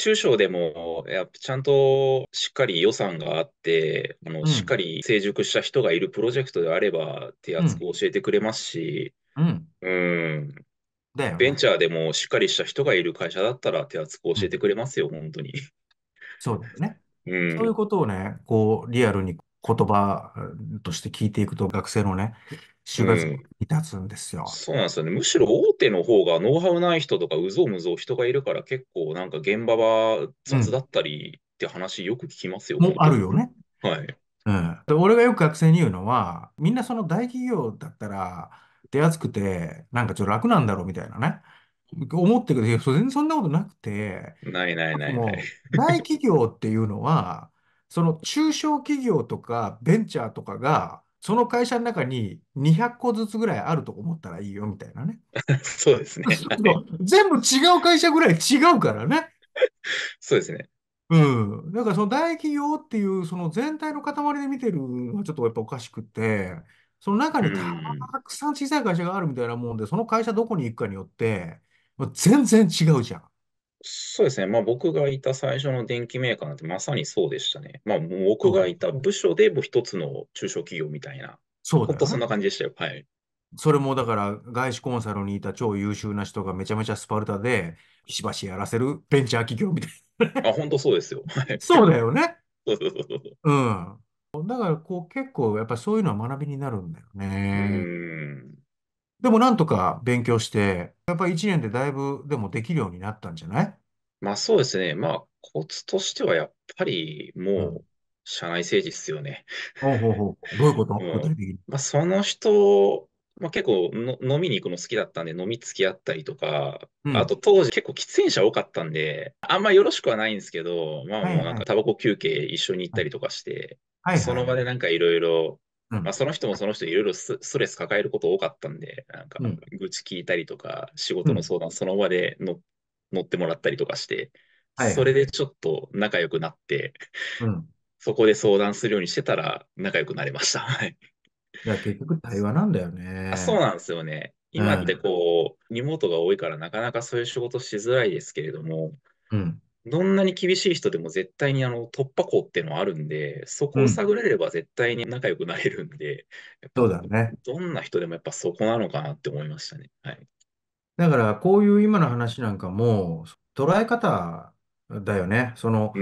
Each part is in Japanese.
中小でも、やっぱちゃんとしっかり予算があって、あの、うん、しっかり成熟した人がいるプロジェクトであれば、手厚く教えてくれますし、うん。うんね、ベンチャーでもしっかりした人がいる会社だったら手厚く教えてくれますよ、うん、本当に。そうですね。うん、そういうことをね、こう、リアルに言葉として聞いていくと、学生のね、就活に立つんですよ。そうなんですよね。むしろ大手の方がノウハウない人とか、うぞうむぞう人がいるから、結構なんか現場は雑だったりって話よく聞きますよ。もあるよね。はい。うん。で、俺がよく学生に言うのは、みんなその大企業だったら、手厚くて、なんかちょっと楽なんだろうみたいなね。思ってくれて、全然そんなことなくて、ないないないない。大企業っていうのは、その中小企業とかベンチャーとかが、その会社の中に200個ずつぐらいあると思ったらいいよみたいなね。そうですね。全部違う会社ぐらい違うからね。そうですね。うん。だからその大企業っていうその全体の塊で見てるのはちょっとやっぱおかしくて、その中にたくさん小さい会社があるみたいなもんで、その会社どこに行くかによって、全然違うじゃん。そうですね。まあ僕がいた最初の電機メーカーなんてまさにそうでしたね。まあ僕がいた部署でも一つの中小企業みたいな、そうだほんとそんな感じでしたよ。はい。それもだから外資コンサルにいた超優秀な人がめちゃめちゃスパルタで、しばしやらせるベンチャー企業みたいな。あ、本当そうですよ。はい。そうだよね。そうそうそうそう。うん。だからこう結構やっぱりそういうのは学びになるんだようね。ーん。でもなんとか勉強して、やっぱり1年でだいぶでもできるようになったんじゃないまあそうですね。まあコツとしてはやっぱりもう社内政治っすよね。ほうほうほう。どういうこと具も的に。まあ、その人、まあ、結構の飲みに行くの好きだったんで飲み付き合ったりとか、あと当時結構喫煙者多かったんで、あんまよろしくはないんですけど、まあはいもうなんはかタバコ休憩一緒に行ったりとかして、その場でなんかいろいろまあ、その人もその人いろいろストレス抱えること多かったんで、なんか愚痴聞いたりとか、仕事の相談その場での、乗ってもらったりとかして、それでちょっと仲良くなって、そこで相談するようにしてたら仲良くなれました。いや結局対話なんだよね。そうなんですよね。今ってこう、リモートが多いからなかなかそういう仕事しづらいですけれども、うん、どんなに厳しい人でも絶対にあの突破口っていうのはあるんで、そこを探れれば絶対に仲良くなれるんで、うん、そうだね。どんな人でもやっぱそこなのかなって思いましたね。はい、だからこういう今の話なんかも、捉え方だよね。その、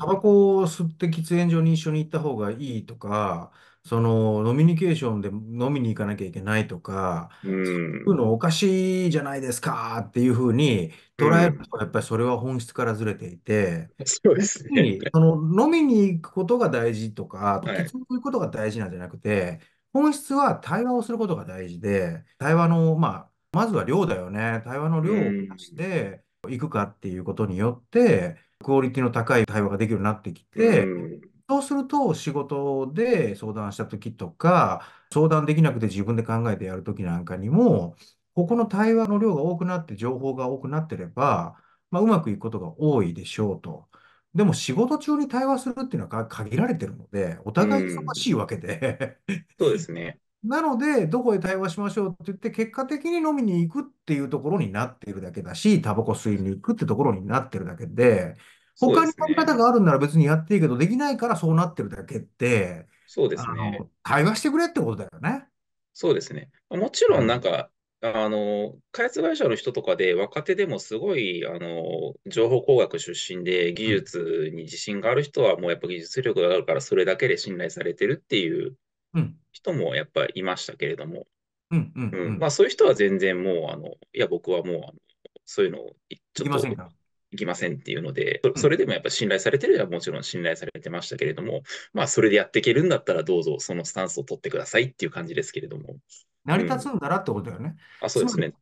タバコを吸って喫煙所に一緒に行った方がいいとか、その、飲みニケーションで飲みに行かなきゃいけないとか、そういうのおかしいじゃないですかっていうふうに捉えると、やっぱりそれは本質からずれていて、そうですね。に、その、飲みに行くことが大事とか、はい。そういうことが大事なんじゃなくて、本質は対話をすることが大事で、対話の、まあ、まずは量だよね。対話の量をやしていくかっていうことによって、クオリティの高い対話ができるようになってきうて、ん。そうすると、仕事で相談した時とか、相談できなくて自分で考えてやる時なんかにも、ここの対話の量が多くなって、情報が多くなってれば、まあ、うまくいくことが多いでしょうと。でも仕事中に対話するっていうのは限られてるので、お互い忙しいわけでそうですね。なので、どこへ対話しましょうって言って、結果的に飲みに行くっていうところになっているだけだし、タバコ吸いに行くってところになってるだけで、他にやり方があるなら別にやっていいけど、できないからそうなってるだけって、そうですね。対話してくれってことだよね。そうですね。もちろんなんか、あの、開発会社の人とかで若手でもすごい、あの、情報工学出身で技術に自信がある人はもうやっぱ技術力があるからそれだけで信頼されてるっていう人もやっぱいましたけれども、うんうんうん、うん、まあそういう人は全然もう、あの、いや僕はもう、そういうのをちょっといきませんっていうので、それでもやっぱ信頼されてるはもちろん信頼されてましたけれども、まあそれでやっていけるんだったらどうぞそのスタンスを取ってくださいっていう感じですけれども。成り立つんだなってことだよね。うん、あそうですね。